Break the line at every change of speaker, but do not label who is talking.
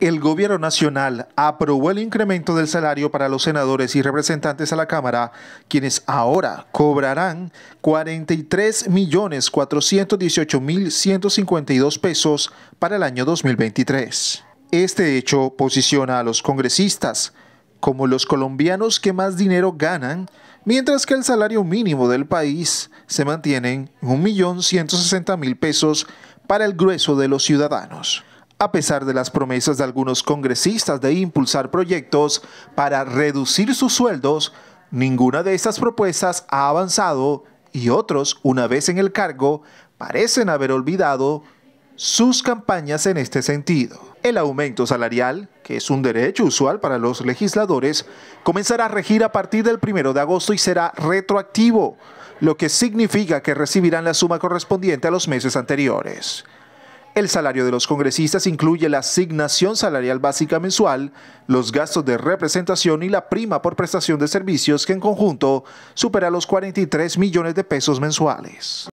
El Gobierno Nacional aprobó el incremento del salario para los senadores y representantes a la Cámara, quienes ahora cobrarán 43.418.152 pesos para el año 2023. Este hecho posiciona a los congresistas como los colombianos que más dinero ganan, mientras que el salario mínimo del país se mantiene en 1.160.000 pesos para el grueso de los ciudadanos a pesar de las promesas de algunos congresistas de impulsar proyectos para reducir sus sueldos, ninguna de estas propuestas ha avanzado y otros, una vez en el cargo, parecen haber olvidado sus campañas en este sentido. El aumento salarial, que es un derecho usual para los legisladores, comenzará a regir a partir del 1 de agosto y será retroactivo, lo que significa que recibirán la suma correspondiente a los meses anteriores. El salario de los congresistas incluye la asignación salarial básica mensual, los gastos de representación y la prima por prestación de servicios que en conjunto supera los 43 millones de pesos mensuales.